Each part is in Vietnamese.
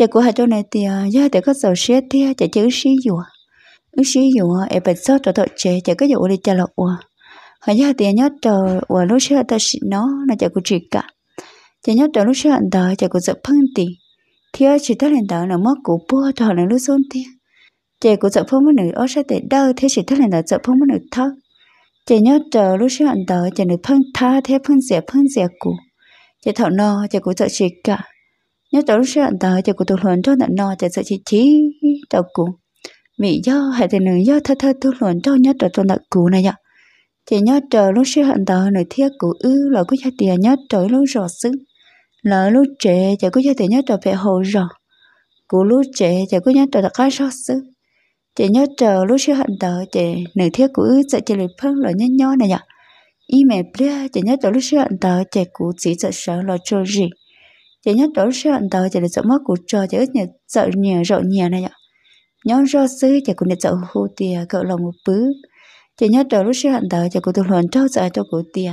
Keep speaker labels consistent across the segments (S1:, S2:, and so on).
S1: chị của hai chỗ này thì do ờ, để có sầu xe thì chị chỉ sử dụng ứng sử dụng em bật sốt cho tôi chị chị có dụ đi trả lộc họ do thì nhớ chờ và lúc xưa ta xịn nó là chị của chị cả chị nhớ chờ lúc xưa anh ta chị của dập phân tiền thì chị ta lên đó là mất của bố cho là lúc xôn thì chị của dập phân mới nữ ở sẽ để đâu thế chị ta lên đó dập phân mới nữ thơ chị nhớ chờ lúc xưa anh ta chị nữ phân tha thế phân rẻ phân rẻ của chị thọ no chị của dập chị cả nhớ cháu sẽ ăn tới cho cô tu luận cho nặng no cho sợ chị chí cháu cụ mỹ do hay thì nữ do thơ thơ tu luận cho nhớ trở cho nặng cụ này nhở chị nhớ trở lúc sẽ ăn tới nữ thiết cụ ư là có gia tiền nhớ trở lúc rõ xứ lỡ lúc trẻ chả có gia tiền nhớ trở về hồ rõ cụ lúc trẻ chả có nhớ trở đặc cái rõ sức chị nhớ trở lúc sẽ ăn tới chị nữ thiết cụ ư sợ chị lịch phân là nhớ nhớ này nhở y mẹ bia chị nhớ trở lúc sẽ ăn tới chị cụ chỉ sợ sợ là chơi gì chỉ nhớ trốn sợ anh tao chỉ là sợ mất của trò chỉ ít nhẹ sợ nhẹ rộ nhẹ này ạ nhóm do sư chỉ cũng để sợ hô tìa cậu lòng một bứ chỉ nhớ trốn lúc sợ anh tới chỉ cũng tôi luận cho sợ cho của tìa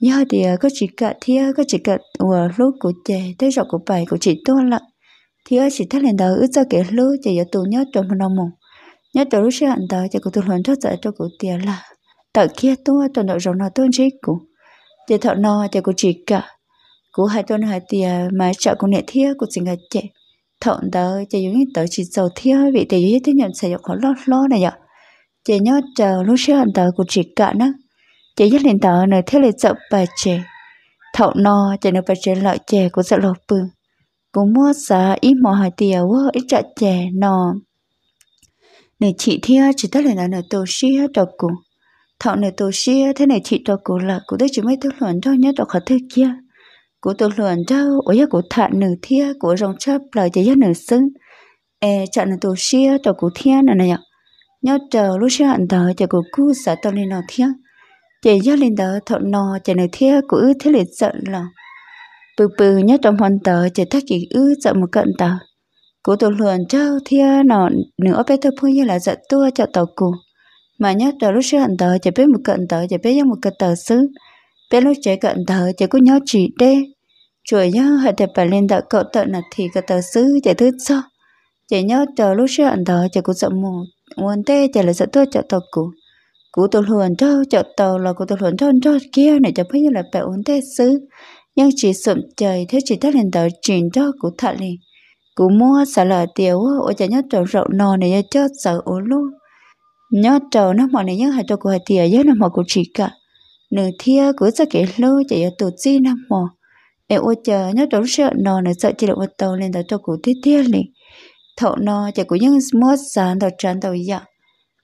S1: nhớ tìa ờ, có chỉ cả thia có chỉ cả vừa lúc của trẻ thấy rộ của bài của chị tôi lận thia chỉ thắt lên đầu ướt ra kể lúc chỉ giờ tôi nhớ trốn một năm mùng nhớ trốn lúc sợ anh tao chỉ cũng tôi luận cho sợ cho của tìa là tại kia tôi toàn nội rộng nó tôi chỉ của chỉ thợ no chỉ của chỉ cả cú hai tuần hai tiền mà chợ cũng nhẹ thiết cũng chỉ là trẻ thọn đó chè giống như tới chỉ dầu thiết vì tề dưới thế nhận sử dụng khó lót lo này nhở chè nhớ chờ lúc xưa anh tới cũng chỉ cả nữa chè nhất lên tới này thiết lên chợ bà trẻ thọn no chè nơi bà chè lợi trẻ cũng sợ lo bừng cũng mua giá ít mỏ hai tiền quá ít chợ chè nọ nơi chị thiết chỉ tất là nơi tổ xí hết đầu cùng thọ tổ xí thế này chị đầu cùng là cũng tới chỉ mới thứ luận thôi nhớ đầu khó thứ kia cụ tổ luận đâu ở giờ cụ thạ nửa thia cụ rong chấp lời chỉ giờ nửa xứng e chợ nửa tổ xia tổ cụ thia nửa này nhớ chờ lúc xia hận tờ chờ cụ cú sợ tao lên nọ thia chỉ giờ lên tờ thọn nọ chờ nửa thia cụ ư thế liệt giận là bự bự nhớ trong hoàn tờ chờ thắc kỳ ư giận một cận tờ cụ tổ luận đâu thia nọ nửa bé thơ phu như là giận tua chợ tàu cụ mà nhớ chờ lúc xia hận tờ chờ biết một cận tờ chờ bé một cận tờ xứ bé lúc chạy cận tờ chờ có nhớ chỉ đê chùa nhớ hệ thể bà lên đợi cậu tận là thì cái tờ sứ chạy thứ sau chạy nhớ chờ lúc xe ăn đó chạy cũng sợ mù nguồn tê chạy là sợ tôi chạy tàu cũ cũ tàu huyền cho chạy tàu là cũ tàu huyền cho cho kia này chạy phải như là bà uống tê sứ nhưng chỉ sụm trời thế chỉ ta lên đợi chuyển cho cũ thật liền cũ mua sợ là tiêu ôi chạy nhớ chờ rậu nò này cho sợ ố luôn nhớ chờ nó mọi này nhớ hệ cho cũ hệ tiề nhớ là mọi cũ chỉ cả nửa thia cũ sẽ kể lô chạy tụt gì năm mò em ô chờ nhớ trốn sợ nó nó sợ chỉ được một tàu lên đó cho cụ thiết thiết này thọ nó chỉ có những mua sàn đầu tràn đầu dạ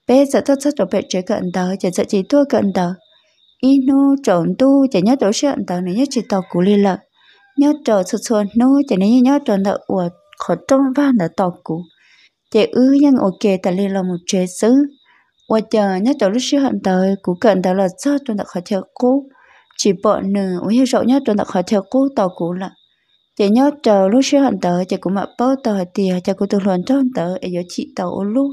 S1: bé sợ thất thất rồi bé chơi cận đó chỉ sợ chỉ thua cận đó inu trộn tu chỉ nhớ trốn sợ đó này nhớ chỉ tàu cụ liên lạc nhớ trò sụt sụt nu chỉ nên nhớ trò nợ của khó trong van là tàu cụ chỉ ư nhưng ok tại liên là một chế xứ và chờ nhớ trò lúc sư hận tới cụ cận đó là sao trò nợ khỏi chờ cố chỉ bỏ nửa uống hiệu rộng nhất trong đặc khỏi theo cú tàu cũ là chỉ nhớ chờ lúc xưa hẳn tới chỉ cũng mà bớt tàu hạt tiền chỉ cũng tôi luận cho hẳn tới để giới chị tàu ô lúc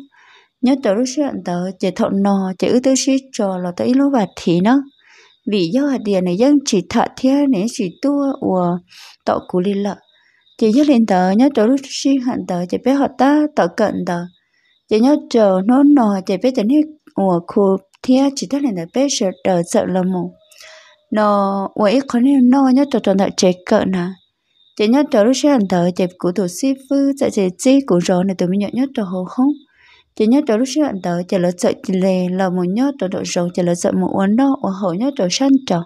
S1: nhớ chờ lúc xưa hẳn tới chỉ thọ nò chỉ ư tới xí trò là tới lúc và thì nó vì do hạt tiền này dân chỉ thọ thế nên chỉ tua ủa tàu cũ liên lợ chỉ nhớ lên tới nhớ chờ lúc xưa hẳn tới chỉ biết họ ta tàu cận tới chỉ nhớ chờ nó nò chỉ biết tới hết ủa khu thế chỉ tất là bé sợ đỡ sợ là một nó vậy con nên nó nhớ cho cho nó chết cỡ nè chế nhớ cho lúc sáng tới chế cụ tổ sư phụ sẽ dạ chế chế cụ rồi này tôi mới nhớ nhớ cho hồ không chế nhớ cho lúc sáng tới chế lỡ sợ chế lề là một nhớ cho độ rồi chế lỡ sợ một uống đó uống hậu nhớ cho sáng trò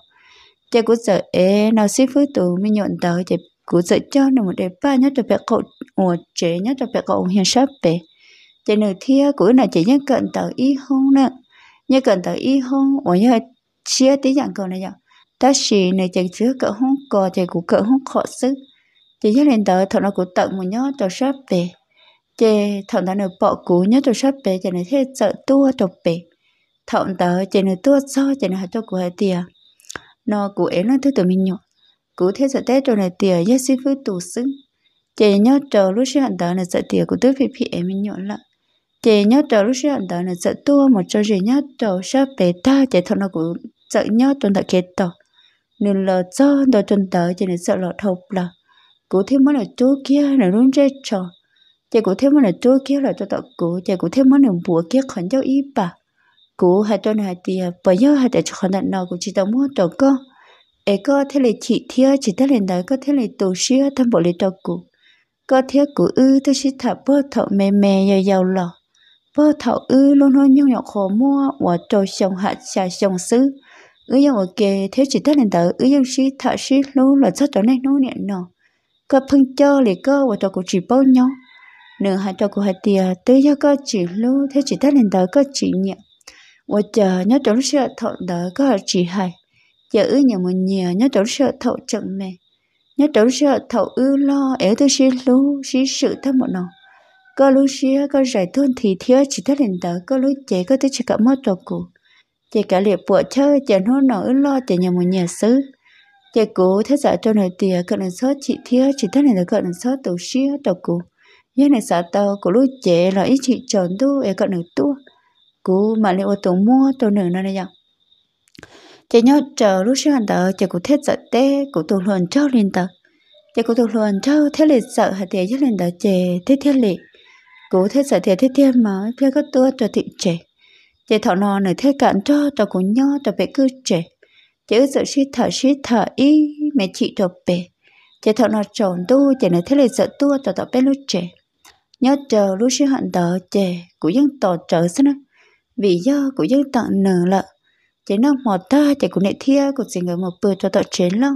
S1: chế cụ sợ ế nó sư phụ tôi mới nhớ tới chế cụ sợ cho nó một đẹp ba nhớ cho bé cậu ủa chế nhớ cho bé cậu hiền sắp về chế nửa thia của là chế nhớ cận tới y hôn nè nhớ cận tới y hôn ủa nhớ chia tí dạng cầu này dạng ta chỉ nơi chẳng chứa cỡ hông cò chạy cũng cỡ hông khó sức chỉ nhớ lên tới thọ nó cũng tận một nhớ cho sắp về chỉ thọ nó nửa bỏ cụ nhớ cho sắp về chỉ này thế sợ tua cho về thọ tới chỉ này tua so chỉ này cho cụ hai tiền nó cũng ấy nó thứ tụi mình nhọ cụ thế sợ tết rồi này tiền nhớ xin phước tù xứng chỉ nhớ chờ lúc sinh hận tớ này sợ tiền cũng tứ phi phi em mình nhọ lại chị nhớ trở lúc xưa tớ là sợ tua một chỗ gì nhớ trở sắp về ta chị thằng nó cũng sợ nhớ tuần thật kết tỏ nên là cho đồ chân tớ cho nên sợ là thục là cụ thêm món là chúa kia là luôn chơi trò chị cụ thêm món là chúa kia là cho tớ cụ chị cụ thêm món là bùa kia khẩn cho ý bà cụ hai tuần à, hai tia bởi giờ hai để cho khẩn đạn nào của chị tớ mua trò con, ấy có thế là chị thia chị ta là đấy có thế là tổ xia thăm bộ lấy trò cụ có thế cụ ư tôi chỉ thả bơ thọ mè mè giờ giàu lò bơ thọ ư luôn luôn nhung nhọc khổ mua và trò sông hạt trà sông xứ ứ dòng ở kề thế chỉ tất lên tờ ứ dòng sĩ thợ sĩ lú là cho tổ này nô niệm nọ có phân cho lì cơ và tổ của chỉ bao nhau nửa hai tổ của hai tiền tới cho cơ chỉ lú thế chỉ tất lên tờ cơ chỉ niệm và chờ nhớ tổ sẽ thọ tờ cơ chỉ hay giờ ứ nhà một nhà nhớ tổ sẽ thọ chậm mẹ nhớ tổ sẽ thọ ứ lo ở tớ sĩ lú sĩ sự thơ một nọ có lú sĩ có giải thôn thì thiếu chỉ tất lên tờ có lú chế có tới chỉ cả mất tổ cũng chỉ cả liệt bộ chơi chỉ nó nó lo chỉ nhà một nhà xứ chỉ cố thế giả cho nội tiền cận nên số chị thiếu chị thế này là cận nên số tổ xía tổ cũ giờ này sợ tàu của lúc trẻ là ít chị chọn tu để cận nơi tu cũ mà liệu tàu mua tổ nửa nó này nhở chỉ nhớ chờ lúc xưa anh tờ chỉ cố thế giả té cố tổ luận trâu lên tờ chỉ cố tổ luận trâu thế liệt sợ hạt tiền chứ lên tờ chế thế thiết liệt cố thế giả thế thiết thiên mà phía có tu cho thị trẻ chị thọ nó nửa thấy cạn cho tao cũng nhớ tao bé cứ trẻ chị ước sợ shit thở shit thở ý mẹ chị tao bé chị thọ nó tròn tu chị nửa thấy lại sợ tua tao tao bé lúc trẻ nhớ chờ lúc shit hận tờ trẻ của dân tò trở xin vì do của dân tận nở lợ chị nó mò ta chị cũng nệ thia của chị người một bữa cho tao chiến lâu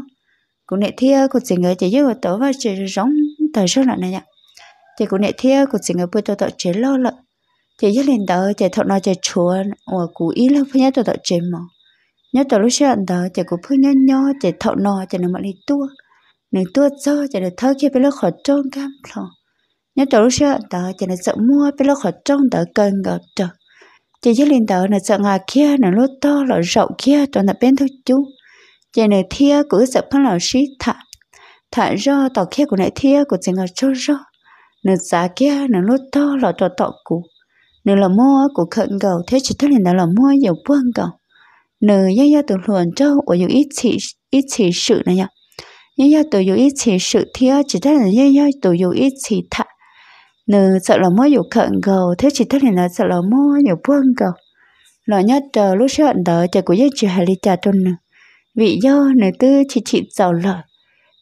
S1: cũng nệ thia của chị người chị yêu tớ và chị giống tờ rất là này nhá chị cũng nệ thia của chị người bữa cho tao chiến lâu lợ chị nhất liền đó chị thọ nói chị chúa ở cú ý là phải nhớ tụi tụi chị mà nhớ tụi lúc xưa đó chị cũng phải nhớ nhớ chị thọ nói chị nó mà đi tua nếu tua cho chị được thơ kia bị lo khỏi trông cam lò nhớ tụi lúc xưa đó chị nó sợ mua bị lo khỏi trông đỡ cần gặp chờ chị chỉ liền đó là sợ ngà kia là lốt to là rậu kia toàn là bên thức chú chị này thia cứ sợ phân là xí thả thả do tỏ kia của này thia của chị ngà cho do nửa giá kia là lốt to là tọt tọt cú nếu là mua của khẩn cầu thế chỉ thất liền đó là mua dầu buông cầu nữ do do từ luận châu của dầu ít chỉ ít chỉ sự này nhở do gia từ dầu ít chỉ sự thì chỉ thất là do gia từ dầu ít chỉ thạ nữ sợ là mua dầu khẩn cầu thế chỉ thất liền đó sợ là mua dầu buông cầu lo nhất chờ lúc chuyện đó chờ của dân chỉ hà lý trả tôn nữ vì do nữ tư chỉ chỉ giàu lợi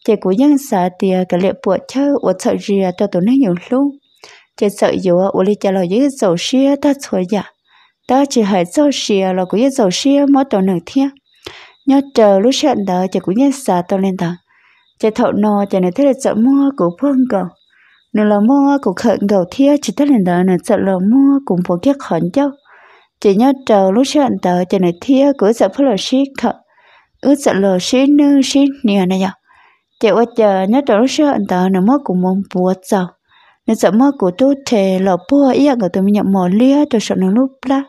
S1: chờ của dân xả tiền cả liệu buộc chơi uất sợ gì cho tổ nên nhiều lúc chỉ sợ yếu ở uli chả lo yếu dầu xia ta thôi ya ta chỉ hãy dầu xia là cũng yếu dầu xia mỗi tuần nửa thiên nhớ chờ lúc sáng đó chỉ cũng nhân xả tôi lên đó chỉ thọ no, chỉ nên thế là sợ mua cũng phương cầu nửa là mua cũng khẩn cầu thiên chỉ thế lên đó nửa sợ là mua cũng phong kiết khẩn cháu chỉ nhớ chờ lúc sáng đó chỉ nên thiên cũng sợ phải là xí khẩn ước sợ là xí nư xí nia này vậy chỉ ở chờ nhớ chờ lúc sáng đó nửa mua cũng mong buộc sao nên sợ mơ của tôi thì lỡ bùa ý ngờ tôi nhận mò lia tôi sợ nó lúc la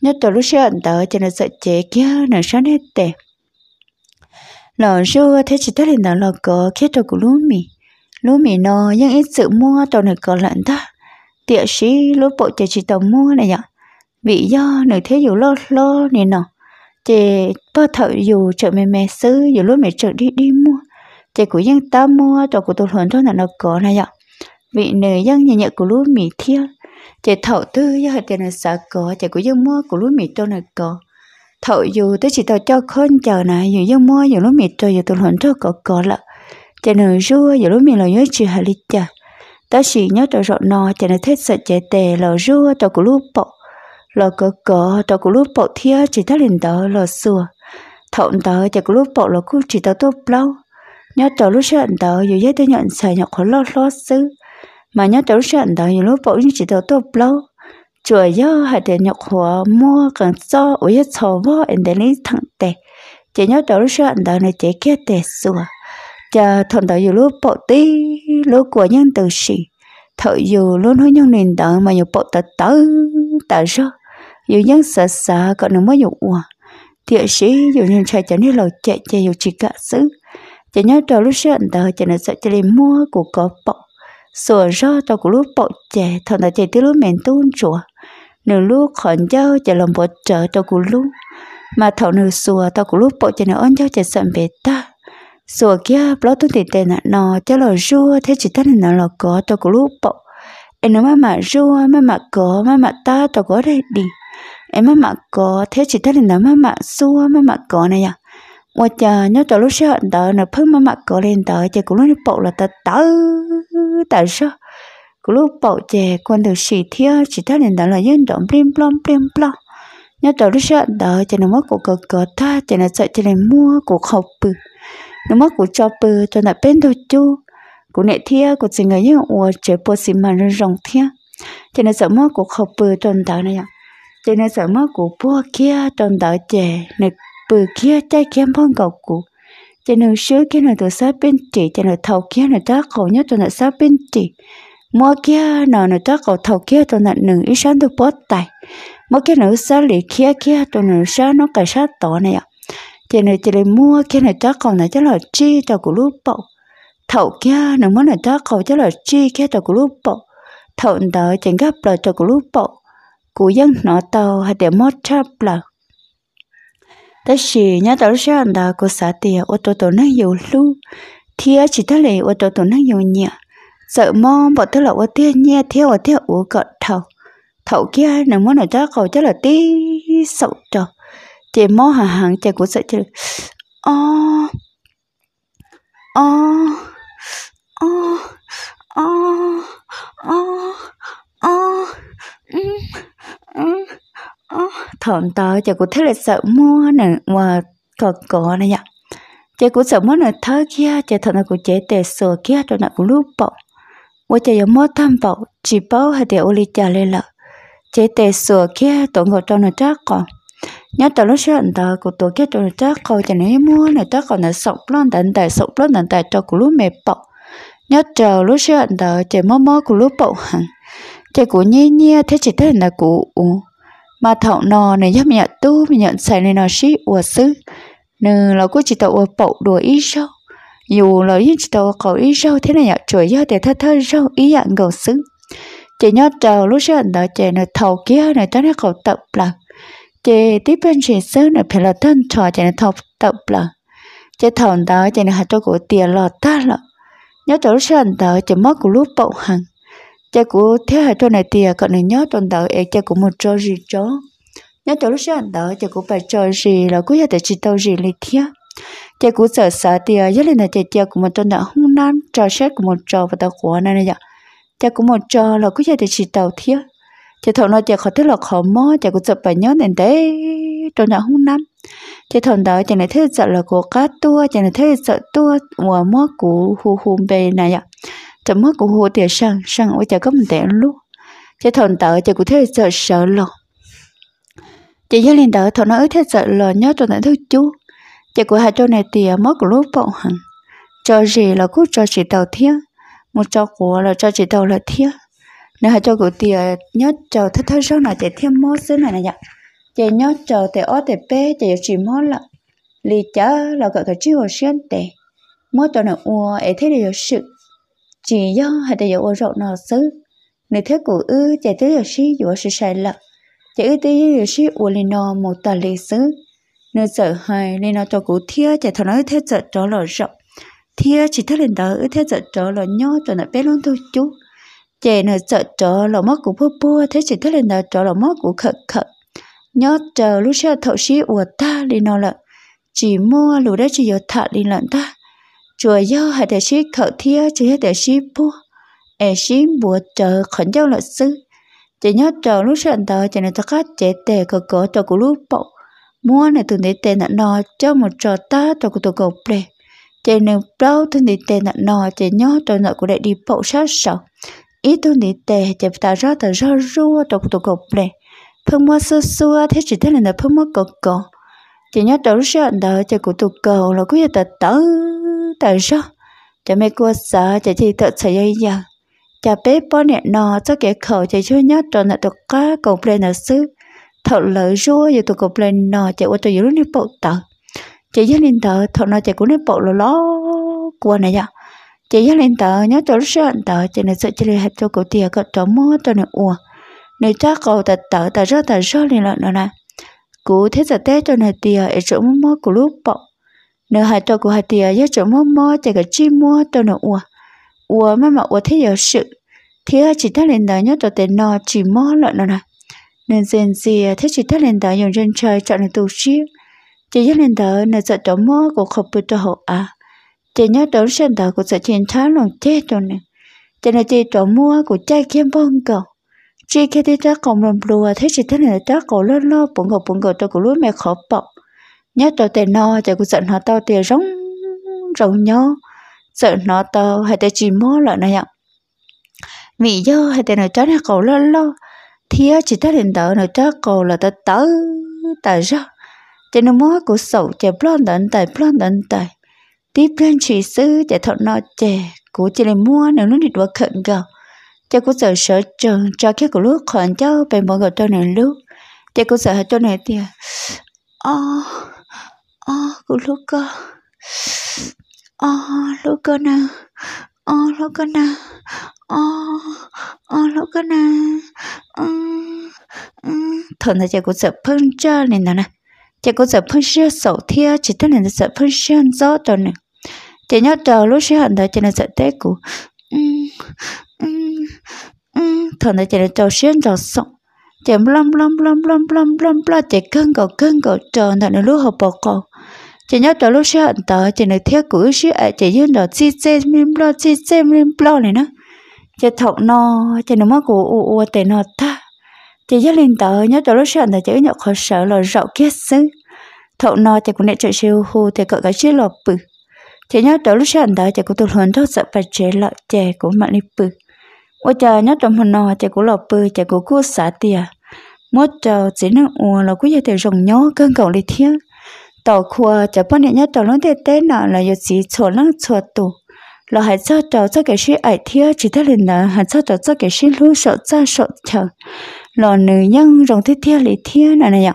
S1: nhất tôi lúc anh tớ cho nên sợ chế kia nó sợ hết tệ lỡ rùa thế chỉ tới là lọ có khi tôi của lúc mì lúc mì nó nhưng ít sự mua tôi nên có lận ta tiệ sĩ lúc bộ chỉ chỉ tàu mua này nhở vì do nữ thế dù lo lo này nọ chị bơ thợ dù chợ mẹ mẹ xứ dù lúc mẹ chợ đi đi mua chị của dân ta mua cho của tôi hưởng thôi là nó có này nhở vị nữ dân nhà nhẹ của lúa mì thiêu chạy thậu tư do hạt tiền là sợ có chạy của dân mua của lúa mì cho là có thậu dù tới chỉ tao cho khôn chờ này dù dân mua dù lúa mì cho dù tôi hỗn cho có có lợ chạy nở rua dù lúa mì là nhớ chữ hà lít chả ta chỉ nhớ tao rộn nò chạy là thích sợ chạy tè lò rua tao của lúa bọ lò có có tao của lúa bọ thiêu chỉ thắt lên đó lò xua thậu đó chạy của lúa bọ lò cũng chỉ tao tốt lâu nhớ tao lúa sợ đó dù giấy tôi nhận sợ nhọc khó lo lo xứ mà nhớ đấu trận đó những lúc bỗng chỉ đầu tốt lâu chùa yo hay để nhọc hòa mua cần cho ở nhất chỗ vô em để lấy thằng tệ chỉ nhớ đấu trận đó này chỉ kia tệ sửa chờ thằng đó những lúc bộ tí lúc của nhân từ sĩ thợ dù luôn hơi nhân nền đó mà nhiều bộ tớ tớ tớ rồi dù nhân sợ sợ còn nó mới dụ hòa thiệt sĩ dù nhân chạy chẳng đi lầu chạy chạy dù chỉ cả xứ chỉ nhớ đầu lúc đó chỉ là sợ chỉ đi mua của có bọc sửa rơ tàu của lúc bộ trẻ thằng đã chạy tới lúc mẹn tuôn chùa nửa lúc khẩn dâu chạy lòng bộ trở tàu của lúc mà thằng nửa sửa tàu của lúc bộ trẻ nửa ơn dâu chạy sẵn về ta sửa kia bó tuôn tiền tiền nọ nọ cho lò rua thế chỉ ta nọ lò có tàu của lúc bộ em nói má mà rua má mà có má mà ta tàu có đây đi em má mà có thế chỉ ta nọ má mà xua má mà có này à 我 chờ nhớ chờ lúc sợ tớ nó phơi mà mặc cổ lên tớ chờ cũng lúc bộ là tớ tớ tớ sợ cũng lúc bộ chờ con xì thia chỉ thấy nên tớ là dân động plim plom plim plom nhớ chờ lúc sợ tớ chờ nó mất cổ cờ cờ tha chờ nó sợ chờ nó mua cổ học bự nó mất cổ cho bự cho nó bên đồ chu cổ nệ thia cổ chỉ người nhớ ủa chờ bộ xì mà nó thia chờ nó sợ mất cổ học bự cho tớ này chờ nó sợ mất cổ bùa kia cho tớ chờ này bự kia tay kiếm phong cầu cụ cho nên sứ kia là tụi sao bên chỉ cho nên thầu kia là tác khổ nhất tụi nó sao bên chỉ mua kia nào nó tác khổ thầu kia tụi nó nương ít sáng tụi bớt tài mua kia nó sao lì kia kia tụi nó sao nó cả sát tổ này ạ cho nên cho nên mua kia là tác khổ này chắc là chi tàu của lúc bậu thầu kia nó muốn là tác khổ chắc là chi kia tàu của lúc bậu thầu đó chẳng gấp là tàu của lúc bậu cú dân nó tàu hay để mót chắp là ta chỉ nhớ tới sẽ ăn có sát tiền ô tô tổ nó nhiều lu thì chỉ ta lấy ô tô tổ nó nhiều nhẹ tôi là ô nhẹ theo ô tia ô cọt thầu thầu kia nếu muốn nói cho cậu chắc là tí sậu trò chỉ mò hàng hàng chỉ cũng chứ ô ô ô ô ô thọn tao cho có thấy là sợ mua nè mà cọ cọ này nhở cho có sợ mua nè thơ kia cho thọn là có chế tè sổ kia cho nó cũng lúc bọ, và cho có mua tham bọ chỉ bao hay để ô li chả lên lợ chế tè sổ kia tổ ngồi cho nó chắc còn nhớ tao lúc sáng tao của tổ kia cho nó chắc còn cho nên mua nè chắc còn là sọc lon đàn tài sọc lon đàn tài cho cũng lúc mệt bọ nhớ chờ lúc sáng tao chế mua mua cũng lúc bọ, hẳn chả của nhẹ nhẹ thế chỉ thế là của mà thọ nò này giúp nhận tu mình nhận xài này nó xí ủa sư nè, là cô chỉ tàu ủa đồ đùa ý sâu dù là những chỉ tàu cầu ý sâu thế này nhận chuỗi do để thơ thơ sâu ý nhận cầu sư chị nhớ chờ lúc xưa đó chị nó thầu kia này ta nó cầu tập là chị tiếp bên chị sư này phải là thân trò chị nó thầu tập là chị thầu đó chị nó hạt cho của tiền lọt ta lọ nhớ chờ lúc xưa đó chị mất của lúc bậu hàng cha của thế hệ trâu này thì à, cậu này nhớ trong đầu ấy cha của một trâu gì chó nhớ chỗ lúc sáng đó cha của bà trâu gì là cuối giờ để chỉ tàu gì lấy thia cha của sợ sợ thì à, giờ lên là cha cha của một trâu đã hung nam trò xét của một trâu và tàu của này này vậy cha của một trâu là cuối giờ để chỉ tàu thia cha thầu nói cha khó thế là khó mó cha của sợ phải nhớ nên thế trâu đã hung nam cha thầu đó cha này thế sợ là của cá tua cha này thế sợ tua mùa mó của hù hù bề này vậy chậm mất của hồ tiệt sang sang ở chợ có một tẻ lúc chợ thon tợ chợ cũng thế sợ sợ lọ chợ gia liền đỡ thon nói thế sợ lọ nhớ cho nãy thức chú chợ của hai chỗ này tiệt mất của lúc bọn hằng cho gì là cứ cho chị tàu thiếu một cho của là cho chị tàu là thiếu nếu hai cho của tiệt nhớ cho thất thất sau này chị thêm mất dưới này này nhở chị nhớ cho tiệt ở tiệt bé chị chỉ mất là lì chớ là gọi cái chiêu xuyên tiệt mất cho nó ua ấy thế để sự chỉ do hai đời dấu rộng nó xứ nếu thế của ư chạy tới giờ xí dụ sự sai lầm chạy ư tới giờ xí u lên nó một tờ lịch xứ nếu sợ hai lên nó cho cụ thia chạy thằng nói thế sợ trở lò rộng thia chỉ thấy lên đó ư thế sợ trở lò nhỏ cho nó bé luôn thôi chú chạy nó sợ trở lò mất của bố bố thế chỉ thấy lên đó trở lò mất của khẩn khẩn nhớ chờ lúc xe thậu xí u ta lên nó là chỉ mua lũ đấy chỉ giờ thả lên lận ta chùa yo hay để sĩ khẩu thia chỉ hay để sĩ bua e sĩ bua chờ khẩn giao lợi sư chỉ nhớ chờ lúc sẵn tờ chỉ nên tất cả chế tề cơ cỡ cho cô lúc bộ mua này từng để tề nặng nò cho một trò ta cho cô tụ cầu ple chỉ nên bao từng để tề nặng nò chỉ nhớ cho nợ của đại đi bộ sát sầu ít từng để tề chỉ ta ra ta ra rua cho cô tụ cầu ple phương mua xưa xưa thế chỉ thế là phương mua cỡ cỡ chỉ nhớ chờ lúc sẵn tờ cho cô tụ cầu là cứ giờ ta tới tờ rơ chả mấy cô sợ chả chị tự sợ dây giờ chả bé bó nẹ nò cho kẻ khẩu chả chơi nhát tròn là tụi cá cầu lên là sư thật lợi rua giờ tụi cầu lên nò chả ô tôi giữ nước bộ tờ chả dắt lên tờ thật nò chả cũng nước bộ lò ló qua này giờ chả dắt lên tờ nhớ cho lúc sợ tờ chả này sợ chả lên hạt cho cổ tiề cậu cho mua cho này uổng này chắc cầu tờ tờ tờ rơ tờ rơ lên lợn nữa nè cú thế giả tế cho này tiề ở chỗ mua của lúc bọc nếu hai tôi của hai tiệt giá chỗ mua mua thì cái chi mua tôi nó ua ua mà mà ua thấy giờ sự thế chỉ ta lên đó nhớ tôi tên nó chỉ mua lợn nó nè nên dần gì thế chỉ ta lên đó dùng dân chơi chọn là tù chi chỉ giá lên đó nên sợ chỗ mua của không bị tôi hộ à chỉ nhớ tổ sân đó của sợ chiến thắng lòng chết rồi này, chỉ là chỉ tổ mua của trai kiếm bông cầu chỉ khi đi ra cộng lòng lùa thế chỉ ta lên ta cổ lơ lo bụng cầu bụng cầu tôi của lúa mẹ khó bọc nhớ tao tè no chạy cũng giận nó tao tè rống rống nhó giận nó tao hay tao chỉ mó lợn này ạ vì do hay tao nói cho nó cầu lo lo thì chỉ tao đến tao nói cho cầu là tao tớ tao ra cho nó mó của sầu chạy plon tận tài plon tận tài tiếp lên chỉ sư chạy thọ nó chè, của chỉ lên mua nếu nó đi đua khẩn gạo cho của sợ sợ trường cho cái của lúc còn cho bên bọn gạo cho này lúc cho của sợ cho này thì oh ơ của Luca ơ Luca na, ơ Luca nè ơ ơ Luca nè thằng này chạy cũng sợ phun ra này nè chạy cũng sợ phun ra sầu thia chỉ thế này sợ phun ra gió rồi nè chạy nhớ chờ lúc sẽ hận đời chạy này sợ té cũ thằng này chạy này chờ xuyên chờ sống chạy lom lom lom lom lom lom lom chạy cơn cầu cơn cầu chờ thằng này lúc học bỏ cầu chỉ nhớ đó lúc xưa hận tớ chỉ nói thiết cứ xưa ấy chỉ nhớ đó chi chê mìm lo chi chê mìm lo này nữa chỉ thọc no chỉ nó mất của u u tệ nó ta chỉ nhớ lên tớ nhớ đó lúc xưa hận tớ chỉ nhớ khó sợ là rậu kia xứ thọc no chỉ cũng để chạy siêu hù thì cỡ cái chiếc lọ bự chỉ nhớ đó lúc xưa hận tớ chỉ cũng tu luyện thoát sợ và chế lọ chè của mạng đi bự ôi trời nhớ đó hồn no chỉ cũng lọ bự chỉ cũng cua xả tiề mỗi trời chỉ nó u là cứ giờ thì rồng nhó cơn cầu đi thiết tàu khua cho bao nhiêu nhất tàu lớn thế thế nọ là yếu chỉ chỗ lăng chỗ tù là hãy cho tàu cho cái sự ải thiê chỉ thế là nợ hãy cho tàu cho cái sự lú sợ cho sợ chờ là nữ nhân rồng thế thiê lý thiếu nọ này nhở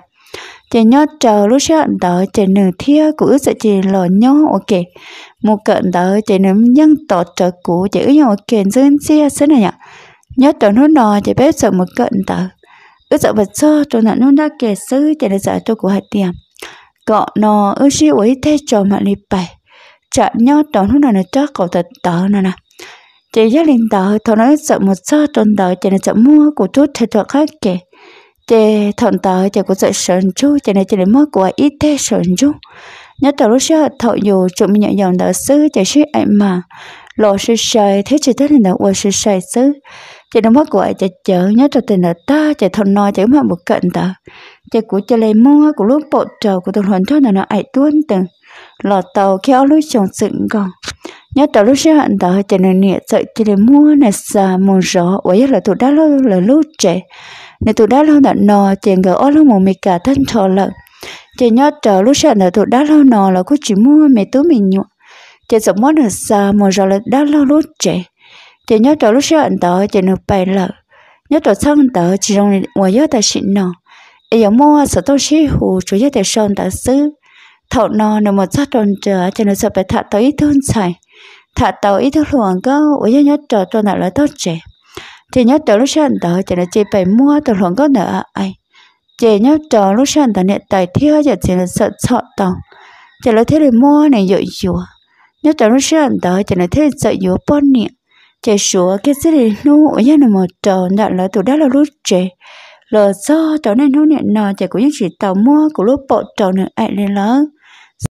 S1: chỉ nhớ chờ lúc sợ đó chỉ nữ thiê cũng sẽ chỉ là nhớ ok một cận đó chỉ nữ nhân tổ trợ cũ chỉ nhớ ok dân xe thế này nhở nhớ tàu nó nọ chỉ biết sợ một cận đó ước sợ vật cho cho nạn nó đã kể sư chỉ là sợ tôi của hạt tiền gọ nó ư si với thế cho mà đi bài chả nhớ đó nó nào nó cho cậu thật tớ nè nè chị gia đình tớ thọ nó sợ một số tròn tớ chị nó sợ mua của chút thật thật khác kì chị thọn tớ chị cũng sợ sờn chú chị này chị lại mua của ít thế sờn chú nhớ tớ lúc xưa thọ dù chúng mình nhận dòng tớ xứ chị sĩ ấy mà lo sư sợi thế chỉ thế này là ô sư sợi xứ chỉ nó mất gọi chị chở nhớ cho tiền là ta chị thôn nói chị mà một cận ta chị của chỉ lấy mua của lúc bộ trầu của tôi hoàn thoát là nó ai tuân từng lọ tàu kéo lúc chồng sừng còn nhớ tàu lúc sư hạn tàu chỉ là nhẹ sợi chỉ lấy mua này xà mù rõ và nhất là tụi đã lâu là lúc trẻ nên tụi đã lâu là nò chỉ ngờ ô lâu mù mì cả thân thọ lợn chỉ nhớ tàu lúc sư hận là tụi đã lâu nò là có chỉ mua mẹ tú mình nhụa chỉ số món được sa mà giờ là đã lâu lúc trẻ chỉ nhớ trò lúc sáng tớ chỉ nộp bài lỡ nhớ trò sáng tớ chỉ trong ngoài giờ ta xịn nọ ấy giống mua sợ tôi xí hù chủ yếu để sơn ta xứ thọ nọ nằm một sát tròn chờ chỉ nó sợ phải thả tới ít thương xài thả tớ ít thương luồng cơ ấy nhớ trò cho nào là tốt trẻ chỉ nhớ trò lúc sáng tớ chỉ nó chỉ phải mua tớ luồng cơ nữa ai chỉ nhớ trò lúc sáng tớ nhẹ tài thiếu giờ chỉ nó sợ sợ tàu chỉ là thế để mua này dội dùa nếu tao nó sẽ đợi thì nó thấy sợ yếu bọn nè chạy xuống cái gì để nó ở nhà nó một trò nọ là tụi đó là lúc chạy lỡ do trò này nó nè nọ chạy cũng những chỉ tàu mua của lúc bộ trò này ai lên lớn